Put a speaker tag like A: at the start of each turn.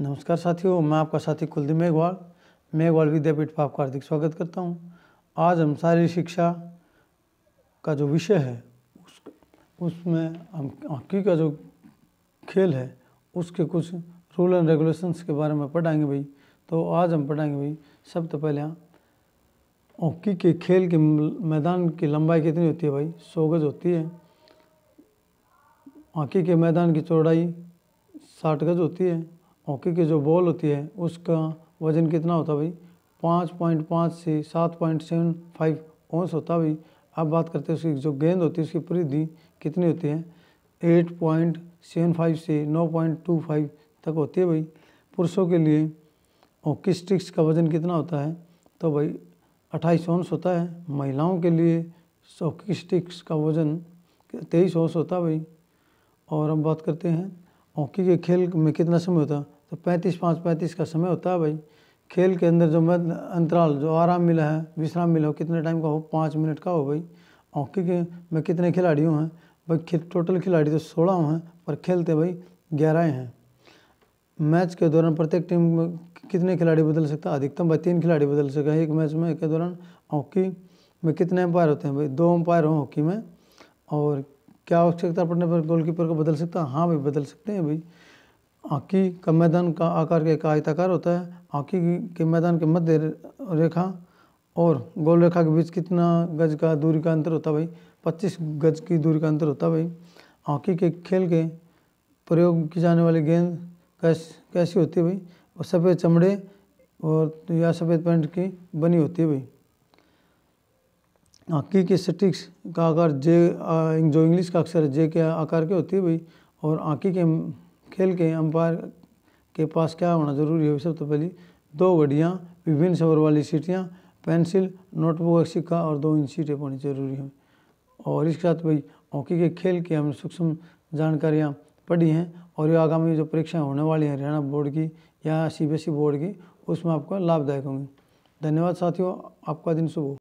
A: नमस्कार साथियों मैं आपका साथी कुलदीप मेघवाल मेघवाल विद्यापीठ पर आपका हार्दिक स्वागत करता हूं आज हम शारीरिक शिक्षा का जो विषय है उस उसमें हम हॉकी का जो खेल है उसके कुछ रूल एंड रेगुलेशंस के बारे में पढ़ाएंगे भाई तो आज हम पढ़ाएंगे भाई सब तो पहले हाँ, हॉकी के खेल के मैदान की लंबाई कितनी होती है भाई सौ गज होती है हॉकी के मैदान की चौड़ाई साठ गज होती है हॉकी की जो बॉल होती है उसका वज़न कितना होता भाई पाँच पॉइंट पाँच से सात पॉइंट सेवन फाइव ओंस होता भाई अब बात करते हैं उसकी जो गेंद होती है उसकी परिधि कितनी होती है एट पॉइंट सेवन फाइव से नौ पॉइंट टू फाइव तक होती है भाई पुरुषों के लिए हॉकी स्टिक्स का वज़न कितना होता है तो भाई अट्ठाईस ओंस होता है महिलाओं के लिए हॉकी स्टिक्स का वज़न तेईस ओंस होता है भाई और हम बात करते हैं हॉकी के खेल में कितना समय होता है तो पैंतीस पाँच पैंतीस का समय होता है भाई खेल के अंदर जो मैं अंतराल जो आराम मिला है विश्राम मिला हो कितने टाइम का हो पाँच मिनट का हो भाई और क्योंकि मैं कितने खिलाड़ियों हैं भाई टोटल खिलाड़ी तो सोलह हैं पर खेलते भाई ग्यारह हैं मैच के दौरान प्रत्येक टीम में कितने खिलाड़ी बदल सकता है अधिकतम भाई तीन खिलाड़ी बदल सके एक मैच में के दौरान हॉकी में कितने अंपायर होते हैं भाई दो अंपायर हों हॉकी में और क्या आवश्यकता पड़ने पर गोलकीपर को बदल सकता है हाँ भाई बदल सकते हैं भाई आँखी का मैदान का आकार के आयताकार होता है आँखी के मैदान के मध्य रेखा और गोल रेखा के बीच कितना गज का दूरी का अंतर होता भाई पच्चीस गज की दूरी का अंतर होता भाई हॉकी के खेल के प्रयोग की जाने वाली गेंद कैस कैसी होती है भाई और सफ़ेद चमड़े और या सफ़ेद पैंट की बनी होती है भाई हॉकी के सटिक्स का आकार जे जो इंग्लिश का अक्षर जे के आकार के होती है भाई और हॉकी के खेल के अंपायर के पास क्या होना जरूरी है सबसे तो पहले दो घड़ियाँ विभिन्न सवर वाली सीटियाँ पेंसिल नोटबुक और सिक्का और दो इंच सीटें पानी जरूरी हैं और इसके साथ भाई हॉकी के खेल की हमने सूक्ष्म जानकारियाँ पढ़ी हैं और ये आगामी जो परीक्षाएँ होने वाली हैं हरियाणा बोर्ड की या सी बोर्ड की उसमें आपको लाभदायक होंगी धन्यवाद साथियों आपका दिन शुभ हो